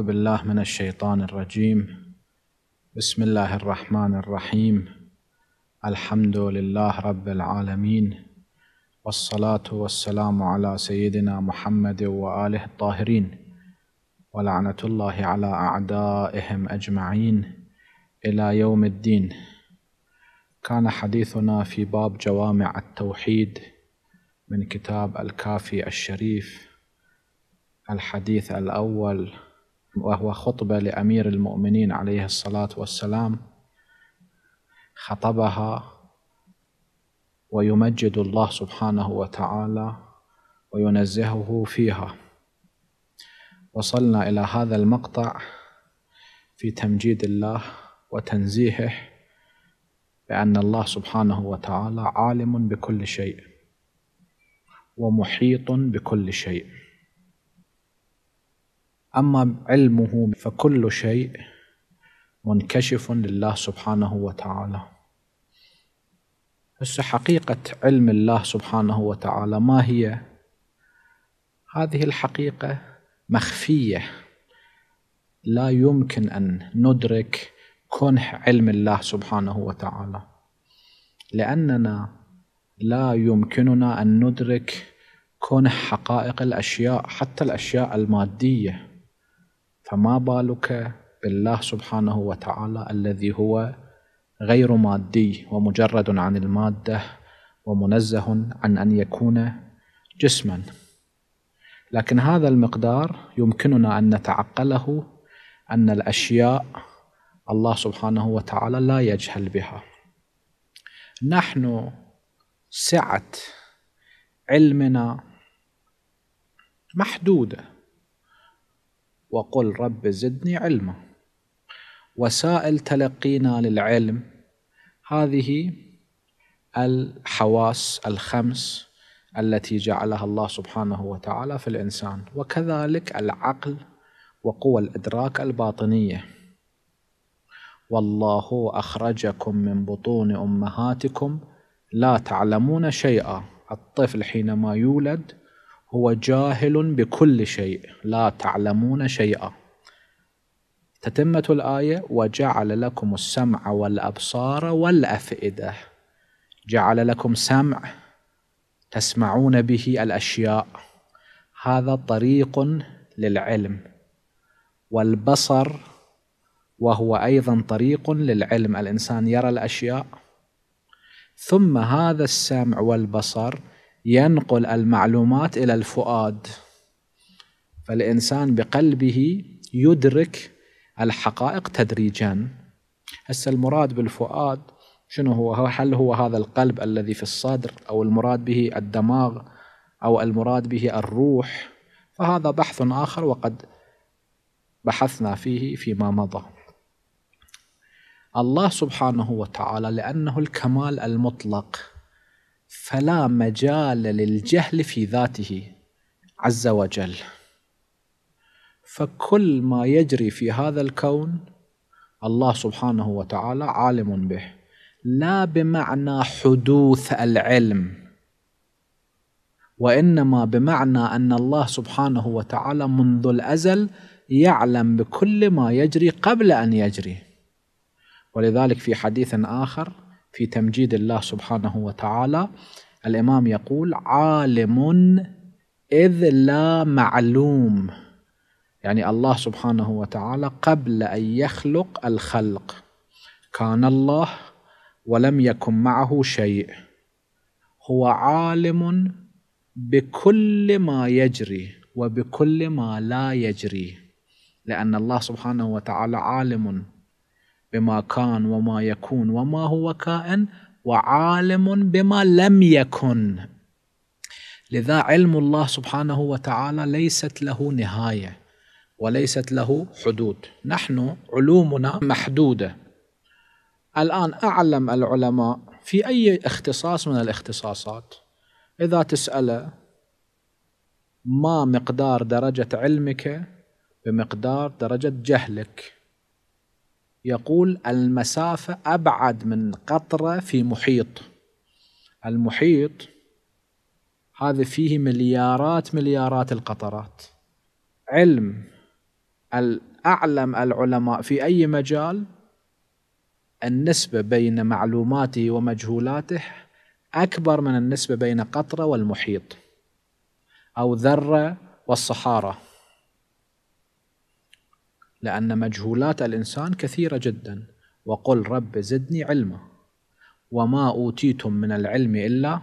اعوذ بالله من الشيطان الرجيم بسم الله الرحمن الرحيم الحمد لله رب العالمين والصلاه والسلام على سيدنا محمد واله الطاهرين ولعنه الله على اعدائهم اجمعين الى يوم الدين كان حديثنا في باب جوامع التوحيد من كتاب الكافي الشريف الحديث الأول وهو خطبة لأمير المؤمنين عليه الصلاة والسلام خطبها ويمجد الله سبحانه وتعالى وينزهه فيها وصلنا إلى هذا المقطع في تمجيد الله وتنزيهه بأن الله سبحانه وتعالى عالم بكل شيء ومحيط بكل شيء أما علمه فكل شيء منكشف لله سبحانه وتعالى بس حقيقة علم الله سبحانه وتعالى ما هي هذه الحقيقة مخفية لا يمكن أن ندرك كنح علم الله سبحانه وتعالى لأننا لا يمكننا أن ندرك كنح حقائق الأشياء حتى الأشياء المادية فما بالك بالله سبحانه وتعالى الذي هو غير مادي ومجرد عن الماده ومنزه عن ان يكون جسما لكن هذا المقدار يمكننا ان نتعقله ان الاشياء الله سبحانه وتعالى لا يجهل بها نحن سعه علمنا محدوده وقل رب زدني علما وسائل تلقينا للعلم هذه الحواس الخمس التي جعلها الله سبحانه وتعالى في الانسان وكذلك العقل وقوى الادراك الباطنيه والله اخرجكم من بطون امهاتكم لا تعلمون شيئا الطفل حينما يولد هو جاهل بكل شيء لا تعلمون شيئا تتمة الآية وجعل لكم السمع والأبصار والأفئدة جعل لكم سمع تسمعون به الأشياء هذا طريق للعلم والبصر وهو أيضا طريق للعلم الإنسان يرى الأشياء ثم هذا السمع والبصر ينقل المعلومات إلى الفؤاد فالإنسان بقلبه يدرك الحقائق تدريجا هسه المراد بالفؤاد شنو هو هل هو هذا القلب الذي في الصدر أو المراد به الدماغ أو المراد به الروح فهذا بحث آخر وقد بحثنا فيه فيما مضى الله سبحانه وتعالى لأنه الكمال المطلق فلا مجال للجهل في ذاته عز وجل فكل ما يجري في هذا الكون الله سبحانه وتعالى عالم به لا بمعنى حدوث العلم وانما بمعنى ان الله سبحانه وتعالى منذ الازل يعلم بكل ما يجري قبل ان يجري ولذلك في حديث اخر في تمجيد الله سبحانه وتعالى الإمام يقول عالم إذ لا معلوم يعني الله سبحانه وتعالى قبل أن يخلق الخلق كان الله ولم يكن معه شيء هو عالم بكل ما يجري وبكل ما لا يجري لأن الله سبحانه وتعالى عالم بما كان وما يكون وما هو كائن وعالم بما لم يكن لذا علم الله سبحانه وتعالى ليست له نهايه وليست له حدود نحن علومنا محدوده الان اعلم العلماء في اي اختصاص من الاختصاصات اذا تساله ما مقدار درجه علمك بمقدار درجه جهلك يقول المسافة أبعد من قطرة في محيط المحيط هذا فيه مليارات مليارات القطرات علم الأعلم العلماء في أي مجال النسبة بين معلوماته ومجهولاته أكبر من النسبة بين قطرة والمحيط أو ذرة والصحارى لأن مجهولات الإنسان كثيرة جدا وقل رب زدني علما وما أوتيتم من العلم إلا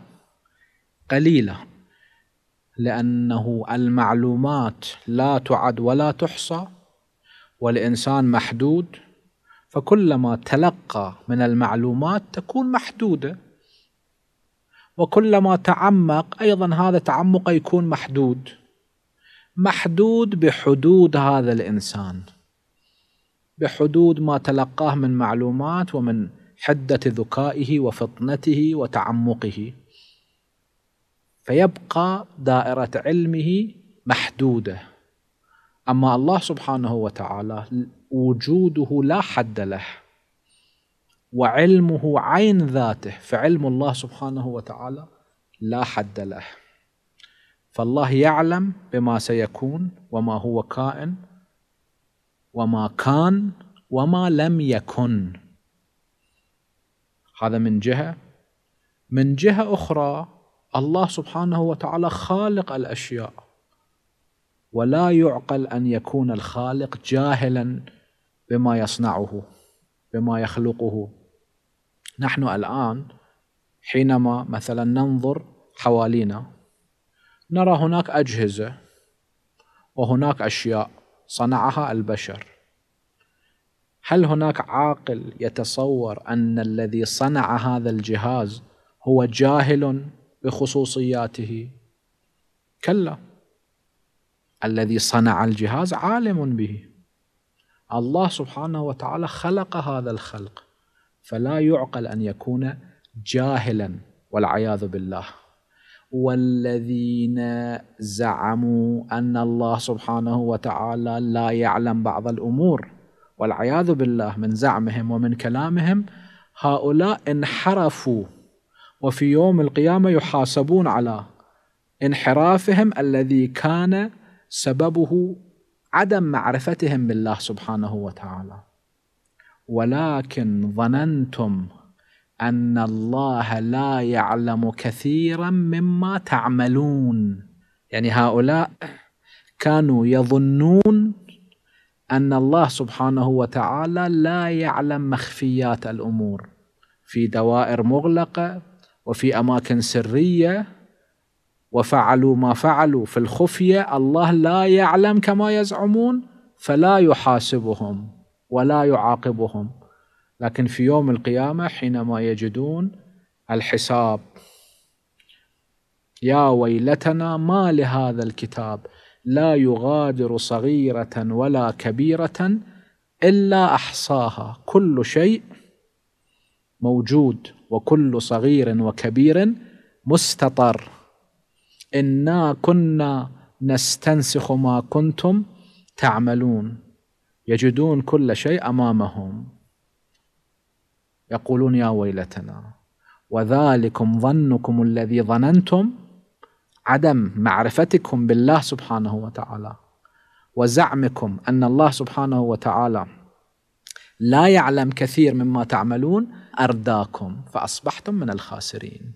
قليلا لأنه المعلومات لا تعد ولا تحصى والإنسان محدود فكلما تلقى من المعلومات تكون محدودة وكلما تعمق أيضا هذا تعمقه يكون محدود محدود بحدود هذا الإنسان بحدود ما تلقاه من معلومات ومن حدة ذكائه وفطنته وتعمقه فيبقى دائرة علمه محدودة أما الله سبحانه وتعالى وجوده لا حد له وعلمه عين ذاته فعلم الله سبحانه وتعالى لا حد له فالله يعلم بما سيكون وما هو كائن وما كان وما لم يكن هذا من جهه من جهه اخرى الله سبحانه وتعالى خالق الاشياء ولا يعقل ان يكون الخالق جاهلا بما يصنعه بما يخلقه نحن الان حينما مثلا ننظر حوالينا نرى هناك اجهزه وهناك اشياء صنعها البشر هل هناك عاقل يتصور ان الذي صنع هذا الجهاز هو جاهل بخصوصياته كلا الذي صنع الجهاز عالم به الله سبحانه وتعالى خلق هذا الخلق فلا يعقل ان يكون جاهلا والعياذ بالله والذين زعموا ان الله سبحانه وتعالى لا يعلم بعض الامور والعياذ بالله من زعمهم ومن كلامهم هؤلاء انحرفوا وفي يوم القيامه يحاسبون على انحرافهم الذي كان سببه عدم معرفتهم بالله سبحانه وتعالى ولكن ظننتم ان الله لا يعلم كثيرا مما تعملون يعني هؤلاء كانوا يظنون ان الله سبحانه وتعالى لا يعلم مخفيات الامور في دوائر مغلقه وفي اماكن سريه وفعلوا ما فعلوا في الخفيه الله لا يعلم كما يزعمون فلا يحاسبهم ولا يعاقبهم لكن في يوم القيامة حينما يجدون الحساب يا ويلتنا ما لهذا الكتاب لا يغادر صغيرة ولا كبيرة إلا أحصاها كل شيء موجود وكل صغير وكبير مستطر إنا كنا نستنسخ ما كنتم تعملون يجدون كل شيء أمامهم يقولون يا ويلتنا وذلكم ظنكم الذي ظننتم عدم معرفتكم بالله سبحانه وتعالى وزعمكم ان الله سبحانه وتعالى لا يعلم كثير مما تعملون ارداكم فاصبحتم من الخاسرين.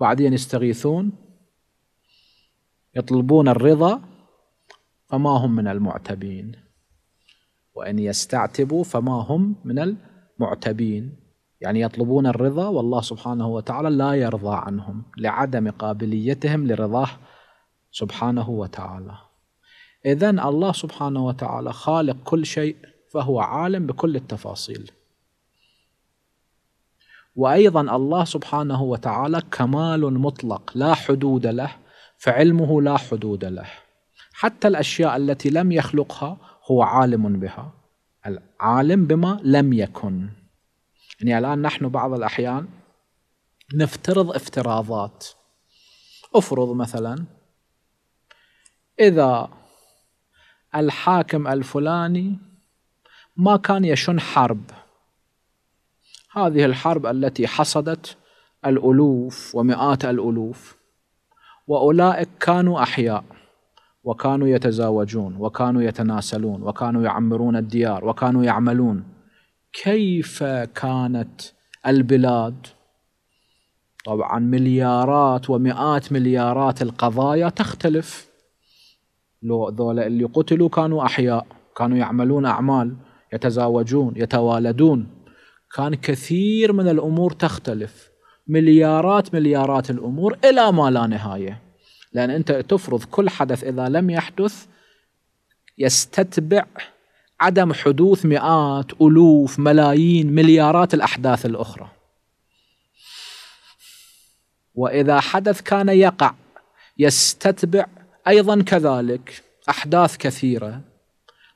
بعدين يستغيثون يطلبون الرضا فما هم من المعتبين وإن يستعتبوا فما هم من المعتبين يعني يطلبون الرضا والله سبحانه وتعالى لا يرضى عنهم لعدم قابليتهم لرضاه سبحانه وتعالى إذا الله سبحانه وتعالى خالق كل شيء فهو عالم بكل التفاصيل وأيضا الله سبحانه وتعالى كمال مطلق لا حدود له فعلمه لا حدود له حتى الأشياء التي لم يخلقها هو عالم بها العالم بما لم يكن يعني الآن نحن بعض الأحيان نفترض افتراضات أفرض مثلا إذا الحاكم الفلاني ما كان يشن حرب هذه الحرب التي حصدت الألوف ومئات الألوف وأولئك كانوا أحياء وكانوا يتزاوجون وكانوا يتناسلون وكانوا يعمرون الديار وكانوا يعملون كيف كانت البلاد طبعا مليارات ومئات مليارات القضايا تختلف لو ذولا اللي قتلوا كانوا احياء كانوا يعملون اعمال يتزاوجون يتوالدون كان كثير من الامور تختلف مليارات مليارات الامور الى ما لا نهايه لأن أنت تفرض كل حدث إذا لم يحدث يستتبع عدم حدوث مئات ألوف ملايين مليارات الأحداث الأخرى وإذا حدث كان يقع يستتبع أيضا كذلك أحداث كثيرة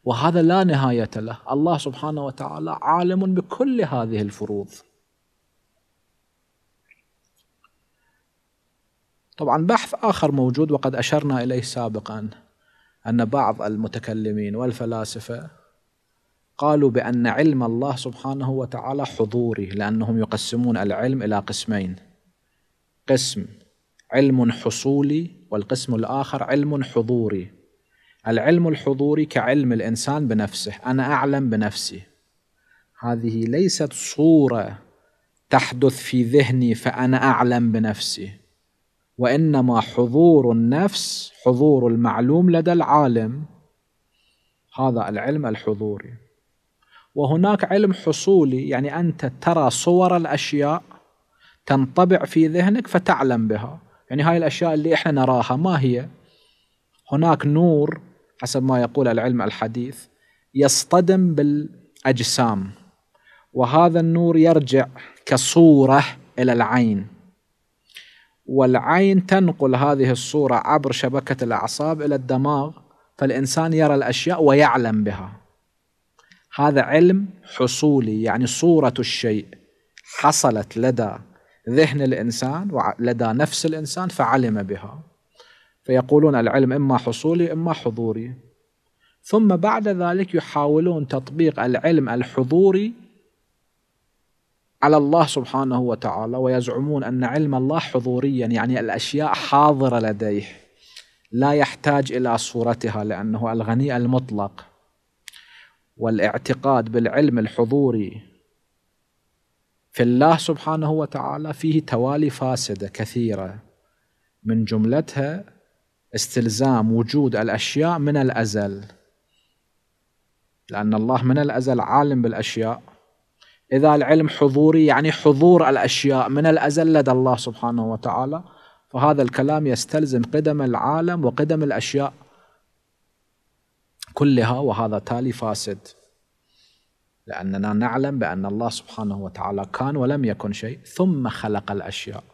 وهذا لا نهاية له الله سبحانه وتعالى عالم بكل هذه الفروض طبعا بحث آخر موجود وقد أشرنا إليه سابقا أن بعض المتكلمين والفلاسفة قالوا بأن علم الله سبحانه وتعالى حضوري لأنهم يقسمون العلم إلى قسمين قسم علم حصولي والقسم الآخر علم حضوري العلم الحضوري كعلم الإنسان بنفسه أنا أعلم بنفسي هذه ليست صورة تحدث في ذهني فأنا أعلم بنفسي وانما حضور النفس حضور المعلوم لدى العالم هذا العلم الحضوري وهناك علم حصولي يعني انت ترى صور الاشياء تنطبع في ذهنك فتعلم بها يعني هاي الاشياء اللي احنا نراها ما هي هناك نور حسب ما يقول العلم الحديث يصطدم بالاجسام وهذا النور يرجع كصوره الى العين والعين تنقل هذه الصورة عبر شبكة الأعصاب إلى الدماغ فالإنسان يرى الأشياء ويعلم بها هذا علم حصولي يعني صورة الشيء حصلت لدى ذهن الإنسان ولدى نفس الإنسان فعلم بها فيقولون العلم إما حصولي إما حضوري ثم بعد ذلك يحاولون تطبيق العلم الحضوري على الله سبحانه وتعالى ويزعمون أن علم الله حضوريا يعني الأشياء حاضرة لديه لا يحتاج إلى صورتها لأنه الغني المطلق والاعتقاد بالعلم الحضوري في الله سبحانه وتعالى فيه توالي فاسدة كثيرة من جملتها استلزام وجود الأشياء من الأزل لأن الله من الأزل عالم بالأشياء إذا العلم حضوري يعني حضور الأشياء من الأزل لدى الله سبحانه وتعالى فهذا الكلام يستلزم قدم العالم وقدم الأشياء كلها وهذا تالي فاسد لأننا نعلم بأن الله سبحانه وتعالى كان ولم يكن شيء ثم خلق الأشياء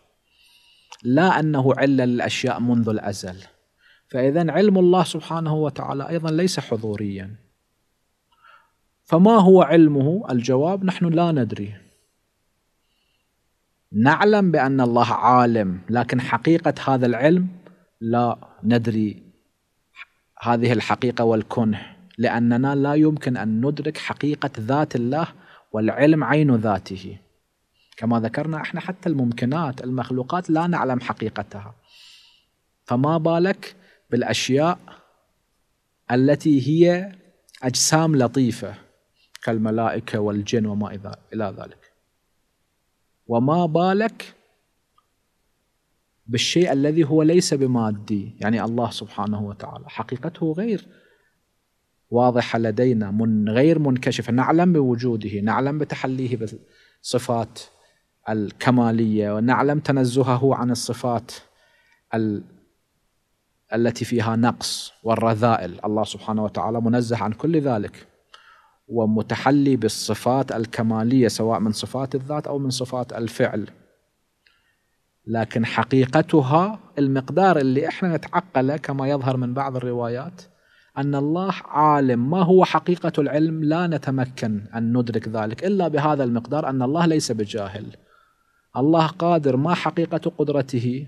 لا أنه علة للأشياء منذ الأزل فإذا علم الله سبحانه وتعالى أيضا ليس حضوريا فما هو علمه الجواب نحن لا ندري نعلم بأن الله عالم لكن حقيقة هذا العلم لا ندري هذه الحقيقة والكنه لأننا لا يمكن أن ندرك حقيقة ذات الله والعلم عين ذاته كما ذكرنا احنا حتى الممكنات المخلوقات لا نعلم حقيقتها فما بالك بالأشياء التي هي أجسام لطيفة كالملائكة والجن وما إلى ذلك وما بالك بالشيء الذي هو ليس بمادي يعني الله سبحانه وتعالى حقيقته غير واضحة لدينا من غير منكشفة نعلم بوجوده نعلم بتحليه بالصفات الكمالية ونعلم تنزهه عن الصفات ال التي فيها نقص والرذائل الله سبحانه وتعالى منزه عن كل ذلك ومتحلي بالصفات الكماليه سواء من صفات الذات او من صفات الفعل لكن حقيقتها المقدار اللي احنا نتعقله كما يظهر من بعض الروايات ان الله عالم ما هو حقيقه العلم لا نتمكن ان ندرك ذلك الا بهذا المقدار ان الله ليس بجاهل الله قادر ما حقيقه قدرته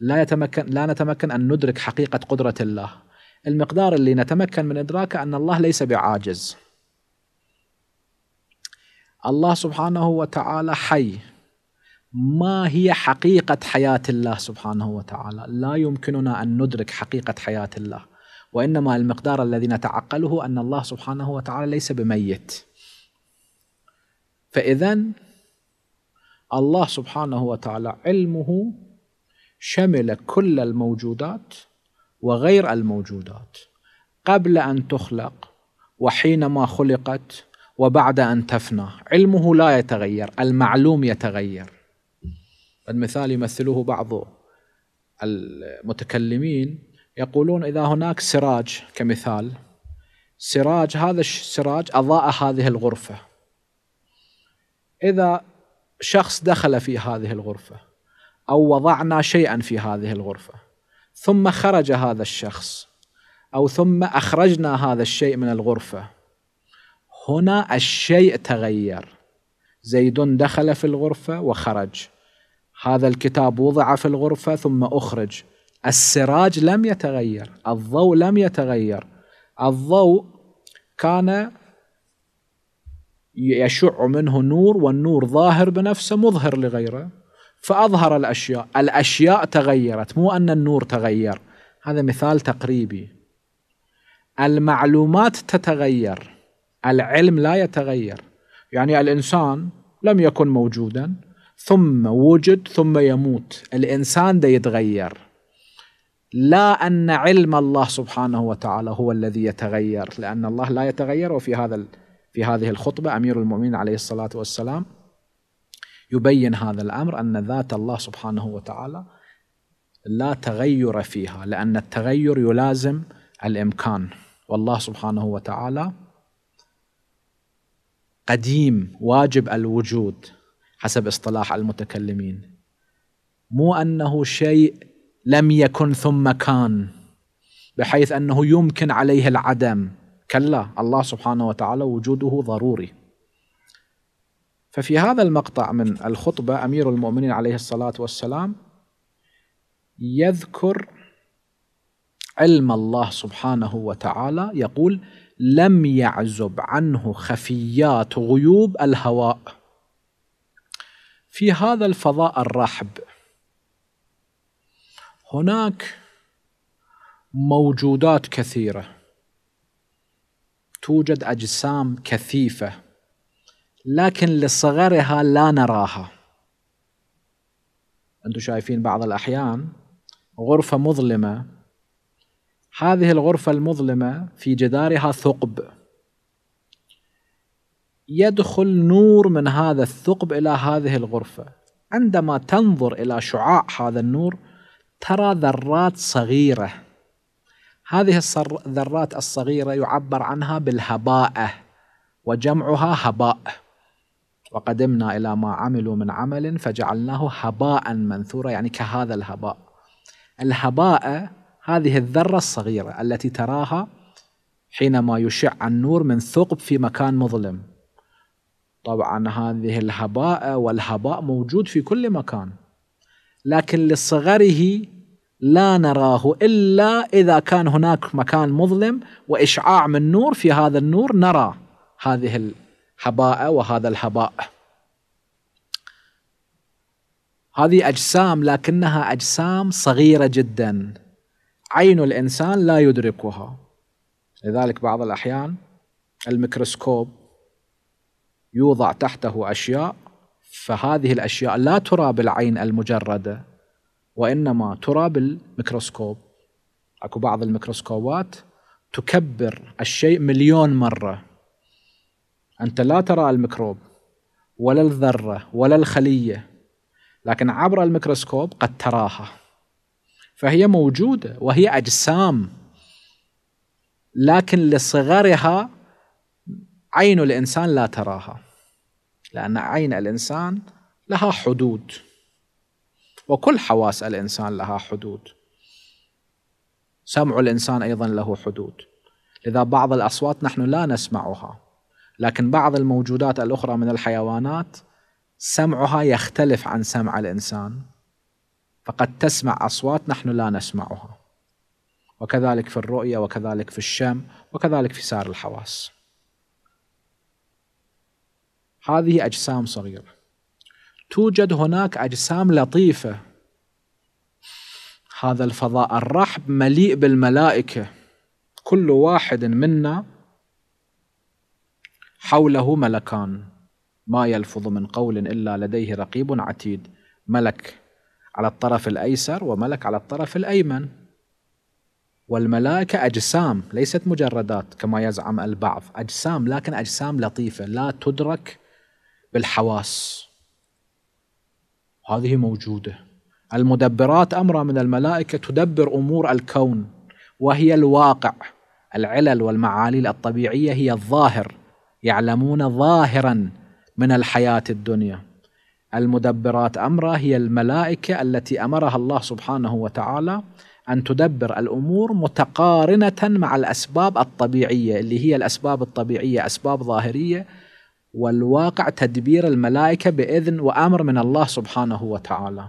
لا يتمكن لا نتمكن ان ندرك حقيقه قدره الله المقدار اللي نتمكن من إدراكه أن الله ليس بعاجز الله سبحانه وتعالى حي ما هي حقيقة حياة الله سبحانه وتعالى لا يمكننا أن ندرك حقيقة حياة الله وإنما المقدار الذي نتعقله أن الله سبحانه وتعالى ليس بميت فإذا الله سبحانه وتعالى علمه شمل كل الموجودات وغير الموجودات قبل ان تخلق وحينما خلقت وبعد ان تفنى علمه لا يتغير المعلوم يتغير المثال يمثله بعض المتكلمين يقولون اذا هناك سراج كمثال سراج هذا السراج اضاء هذه الغرفه اذا شخص دخل في هذه الغرفه او وضعنا شيئا في هذه الغرفه ثم خرج هذا الشخص او ثم اخرجنا هذا الشيء من الغرفه هنا الشيء تغير زيد دخل في الغرفه وخرج هذا الكتاب وضع في الغرفه ثم اخرج السراج لم يتغير الضوء لم يتغير الضوء كان يشع منه نور والنور ظاهر بنفسه مظهر لغيره فأظهر الأشياء الأشياء تغيرت مو أن النور تغير هذا مثال تقريبي المعلومات تتغير العلم لا يتغير يعني الإنسان لم يكن موجودا ثم وجد ثم يموت الإنسان ده يتغير لا أن علم الله سبحانه وتعالى هو الذي يتغير لأن الله لا يتغير وفي هذا في هذه الخطبة أمير المؤمنين عليه الصلاة والسلام يبين هذا الأمر أن ذات الله سبحانه وتعالى لا تغير فيها لأن التغير يلازم الإمكان والله سبحانه وتعالى قديم واجب الوجود حسب اصطلاح المتكلمين مو أنه شيء لم يكن ثم كان بحيث أنه يمكن عليه العدم كلا الله سبحانه وتعالى وجوده ضروري ففي هذا المقطع من الخطبة أمير المؤمنين عليه الصلاة والسلام يذكر علم الله سبحانه وتعالى يقول لم يعزب عنه خفيات غيوب الهواء في هذا الفضاء الرحب هناك موجودات كثيره توجد اجسام كثيفه لكن لصغرها لا نراها أنتم شايفين بعض الأحيان غرفة مظلمة هذه الغرفة المظلمة في جدارها ثقب يدخل نور من هذا الثقب إلى هذه الغرفة عندما تنظر إلى شعاع هذا النور ترى ذرات صغيرة هذه الذرات الصغيرة يعبر عنها بالهباءة وجمعها هباء وقدمنا إلى ما عملوا من عمل فجعلناه هباء منثورا يعني كهذا الهباء الهباء هذه الذرة الصغيرة التي تراها حينما يشع النور من ثقب في مكان مظلم طبعا هذه الهباء والهباء موجود في كل مكان لكن لصغره لا نراه إلا إذا كان هناك مكان مظلم وإشعاع من نور في هذا النور نرى هذه حباءة وهذا الهباء هذه أجسام لكنها أجسام صغيرة جدا عين الإنسان لا يدركها لذلك بعض الأحيان الميكروسكوب يوضع تحته أشياء فهذه الأشياء لا ترى بالعين المجردة وإنما ترى بالميكروسكوب أكو بعض الميكروسكوبات تكبر الشيء مليون مرة أنت لا ترى الميكروب ولا الذرة ولا الخلية لكن عبر الميكروسكوب قد تراها فهي موجودة وهي أجسام لكن لصغرها عين الإنسان لا تراها لأن عين الإنسان لها حدود وكل حواس الإنسان لها حدود سمع الإنسان أيضا له حدود لذا بعض الأصوات نحن لا نسمعها لكن بعض الموجودات الأخرى من الحيوانات سمعها يختلف عن سمع الإنسان فقد تسمع أصوات نحن لا نسمعها وكذلك في الرؤية وكذلك في الشم وكذلك في سار الحواس هذه أجسام صغيرة توجد هناك أجسام لطيفة هذا الفضاء الرحب مليء بالملائكة كل واحد منا حوله ملكان ما يلفظ من قول إلا لديه رقيب عتيد ملك على الطرف الأيسر وملك على الطرف الأيمن والملائكة أجسام ليست مجردات كما يزعم البعض أجسام لكن أجسام لطيفة لا تدرك بالحواس هذه موجودة المدبرات أمر من الملائكة تدبر أمور الكون وهي الواقع العلل والمعاليل الطبيعية هي الظاهر يعلمون ظاهرا من الحياه الدنيا المدبرات امره هي الملائكه التي امرها الله سبحانه وتعالى ان تدبر الامور متقارنه مع الاسباب الطبيعيه اللي هي الاسباب الطبيعيه اسباب ظاهريه والواقع تدبير الملائكه باذن وامر من الله سبحانه وتعالى.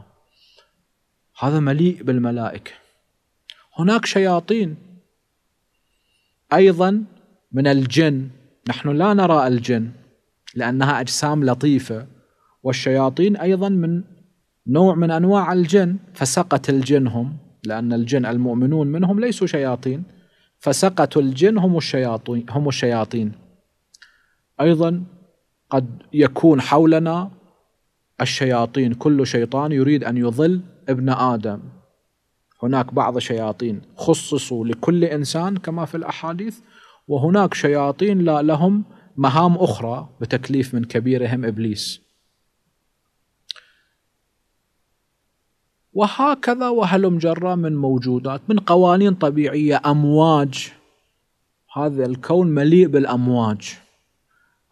هذا مليء بالملائكه. هناك شياطين ايضا من الجن نحن لا نرى الجن لأنها أجسام لطيفة والشياطين أيضا من نوع من أنواع الجن فسقط الجن هم لأن الجن المؤمنون منهم ليسوا شياطين فسقطوا الجن هم الشياطين هم الشياطين أيضا قد يكون حولنا الشياطين كل شيطان يريد أن يضل ابن آدم هناك بعض الشياطين خصصوا لكل إنسان كما في الأحاديث وهناك شياطين لا لهم مهام أخرى بتكليف من كبيرهم إبليس وهكذا وهلم مجرى من موجودات من قوانين طبيعية أمواج هذا الكون مليء بالأمواج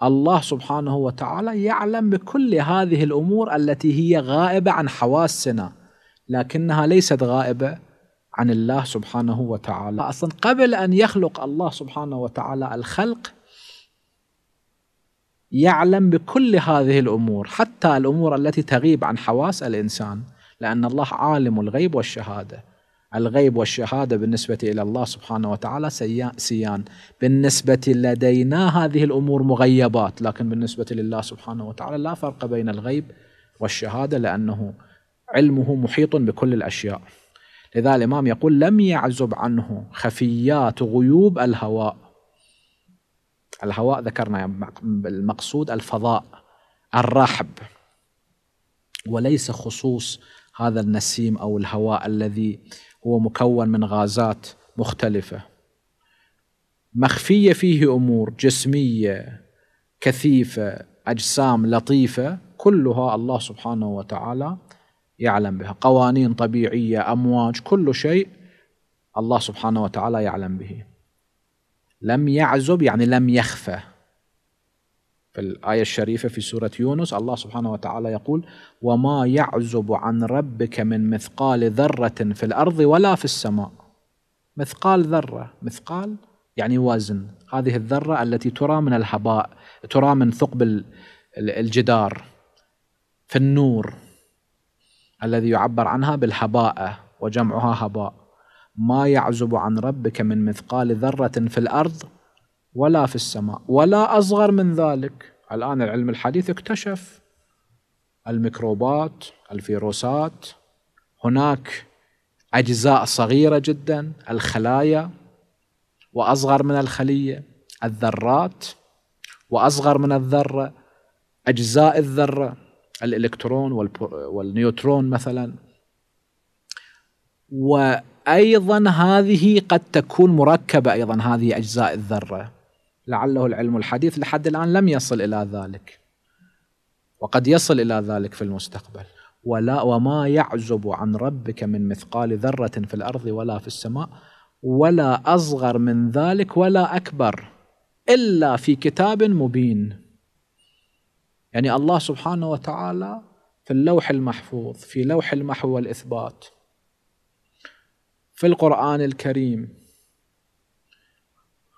الله سبحانه وتعالى يعلم بكل هذه الأمور التي هي غائبة عن حواسنا لكنها ليست غائبة عن الله سبحانه وتعالى أصلا قبل أن يخلق الله سبحانه وتعالى الخلق يعلم بكل هذه الأمور حتى الأمور التي تغيب عن حواس الإنسان لأن الله عالم الغيب والشهادة الغيب والشهادة بالنسبة إلى الله سبحانه وتعالى سيان بالنسبة لدينا هذه الأمور مغيبات لكن بالنسبة لله سبحانه وتعالى لا فرق بين الغيب والشهادة لأنه علمه محيط بكل الأشياء إذا الإمام يقول لم يعزب عنه خفيات غيوب الهواء الهواء ذكرنا المقصود الفضاء الرحب وليس خصوص هذا النسيم أو الهواء الذي هو مكون من غازات مختلفة مخفية فيه أمور جسمية كثيفة أجسام لطيفة كلها الله سبحانه وتعالى يعلم بها قوانين طبيعية أمواج كل شيء الله سبحانه وتعالى يعلم به لم يعزب يعني لم يخفى في الآية الشريفة في سورة يونس الله سبحانه وتعالى يقول وما يعزب عن ربك من مثقال ذرة في الأرض ولا في السماء مثقال ذرة مثقال يعني وزن هذه الذرة التي ترى من الهباء ترى من ثقب الجدار في النور الذي يعبر عنها بالهباءة وجمعها هباء ما يعزب عن ربك من مثقال ذرة في الأرض ولا في السماء ولا أصغر من ذلك الآن العلم الحديث اكتشف الميكروبات الفيروسات هناك أجزاء صغيرة جدا الخلايا وأصغر من الخلية الذرات وأصغر من الذرة أجزاء الذرة الالكترون والنيوترون مثلا وايضا هذه قد تكون مركبه ايضا هذه اجزاء الذره لعله العلم الحديث لحد الان لم يصل الى ذلك وقد يصل الى ذلك في المستقبل ولا وما يعزب عن ربك من مثقال ذره في الارض ولا في السماء ولا اصغر من ذلك ولا اكبر الا في كتاب مبين يعني الله سبحانه وتعالى في اللوح المحفوظ في لوح المحو والإثبات في القرآن الكريم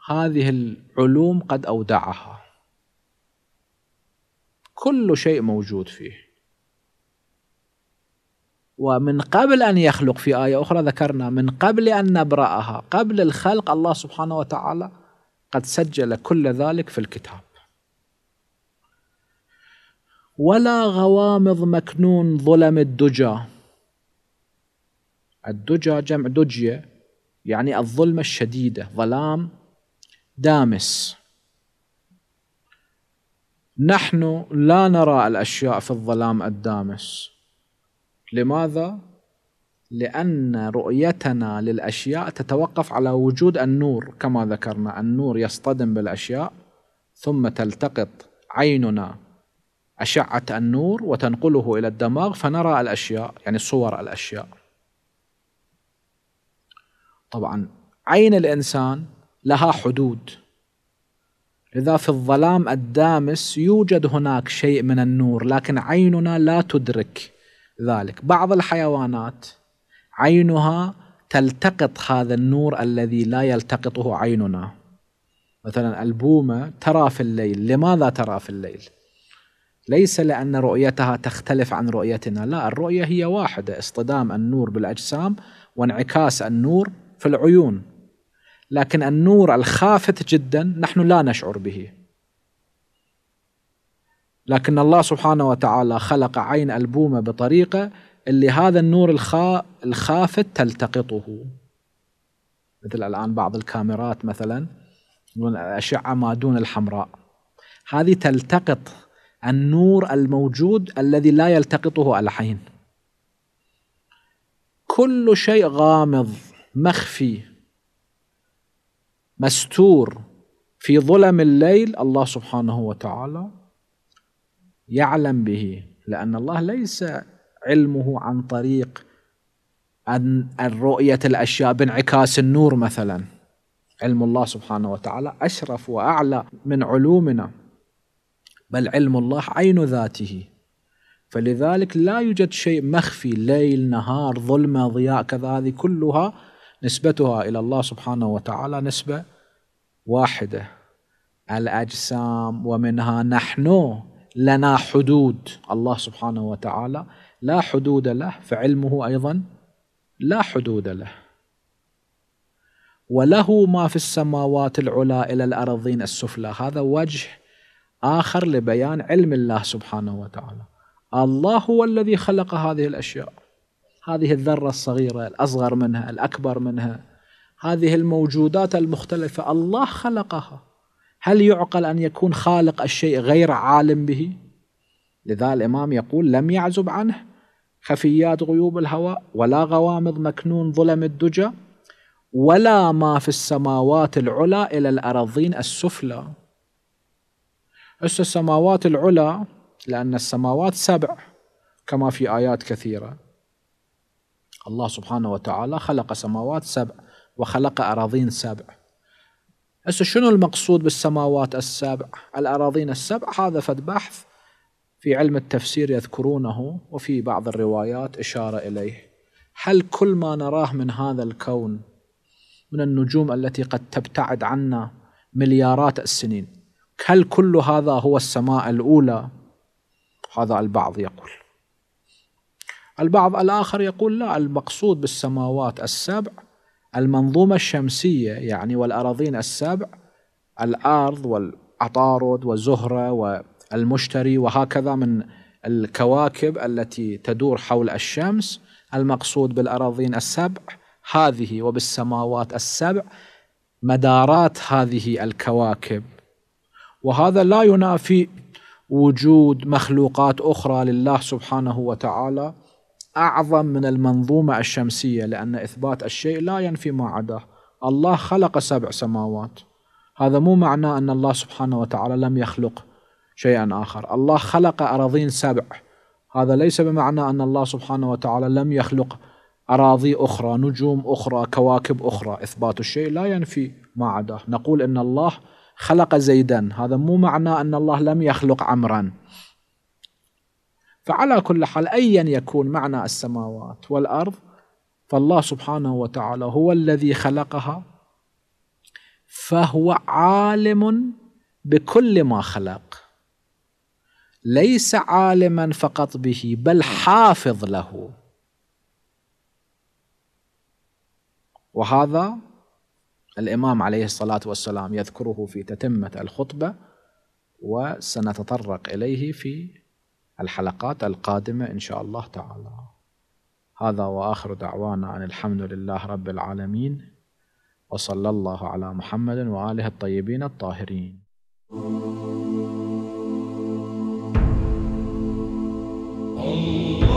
هذه العلوم قد أودعها كل شيء موجود فيه ومن قبل أن يخلق في آية أخرى ذكرنا من قبل أن نبرأها قبل الخلق الله سبحانه وتعالى قد سجل كل ذلك في الكتاب ولا غوامض مكنون ظلم الدجى الدجى جمع دجية يعني الظلمة الشديدة ظلام دامس نحن لا نرى الأشياء في الظلام الدامس لماذا؟ لأن رؤيتنا للأشياء تتوقف على وجود النور كما ذكرنا النور يصطدم بالأشياء ثم تلتقط عيننا أشعة النور وتنقله إلى الدماغ فنرى الأشياء يعني صور الأشياء طبعا عين الإنسان لها حدود لذا في الظلام الدامس يوجد هناك شيء من النور لكن عيننا لا تدرك ذلك بعض الحيوانات عينها تلتقط هذا النور الذي لا يلتقطه عيننا مثلا البومة ترى في الليل لماذا ترى في الليل ليس لأن رؤيتها تختلف عن رؤيتنا لا الرؤية هي واحدة اصطدام النور بالأجسام وانعكاس النور في العيون لكن النور الخافت جدا نحن لا نشعر به لكن الله سبحانه وتعالى خلق عين البومه بطريقه اللي هذا النور الخا الخافت تلتقطه مثل الان بعض الكاميرات مثلا اشعه ما دون الحمراء هذه تلتقط النور الموجود الذي لا يلتقطه العين كل شيء غامض مخفي مستور في ظلم الليل الله سبحانه وتعالى يعلم به لأن الله ليس علمه عن طريق أن رؤية الأشياء بانعكاس النور مثلا علم الله سبحانه وتعالى أشرف وأعلى من علومنا بل علم الله عين ذاته فلذلك لا يوجد شيء مخفي ليل نهار ظلمة ضياء كذا هذه كلها نسبتها إلى الله سبحانه وتعالى نسبة واحدة الأجسام ومنها نحن لنا حدود الله سبحانه وتعالى لا حدود له فعلمه أيضا لا حدود له وله ما في السماوات العلى إلى الأرضين السفلى هذا وجه آخر لبيان علم الله سبحانه وتعالى الله هو الذي خلق هذه الأشياء هذه الذرة الصغيرة الأصغر منها الأكبر منها هذه الموجودات المختلفة الله خلقها هل يعقل أن يكون خالق الشيء غير عالم به؟ لذا الإمام يقول لم يعزب عنه خفيات غيوب الهواء ولا غوامض مكنون ظلم الدجى ولا ما في السماوات العلى إلى الأراضين السفلى أس السماوات العلى لأن السماوات سبع كما في آيات كثيرة الله سبحانه وتعالى خلق سماوات سبع وخلق أراضين سبع أس شنو المقصود بالسماوات السبع الأراضين السبع هذا فد بحث في علم التفسير يذكرونه وفي بعض الروايات إشارة إليه هل كل ما نراه من هذا الكون من النجوم التي قد تبتعد عنا مليارات السنين هل كل هذا هو السماء الاولى هذا البعض يقول البعض الاخر يقول لا المقصود بالسماوات السبع المنظومه الشمسيه يعني والاراضين السبع الارض والعطارد وزهره والمشتري وهكذا من الكواكب التي تدور حول الشمس المقصود بالاراضين السبع هذه وبالسماوات السبع مدارات هذه الكواكب وهذا لا ينافي وجود مخلوقات اخرى لله سبحانه وتعالى اعظم من المنظومه الشمسيه لان اثبات الشيء لا ينفي ما عداه الله خلق سبع سماوات هذا مو معناه ان الله سبحانه وتعالى لم يخلق شيئا اخر الله خلق اراضين سبع هذا ليس بمعنى ان الله سبحانه وتعالى لم يخلق اراضي اخرى نجوم اخرى كواكب اخرى اثبات الشيء لا ينفي ما عداه نقول ان الله خلق زيدا هذا مو معناه أن الله لم يخلق عمرا فعلى كل حال أيا يكون معنى السماوات والأرض فالله سبحانه وتعالى هو الذي خلقها فهو عالم بكل ما خلق ليس عالما فقط به بل حافظ له وهذا الإمام عليه الصلاة والسلام يذكره في تتمة الخطبة وسنتطرق إليه في الحلقات القادمة إن شاء الله تعالى هذا وآخر دعوانا أن الحمد لله رب العالمين وصلى الله على محمد وآله الطيبين الطاهرين Oh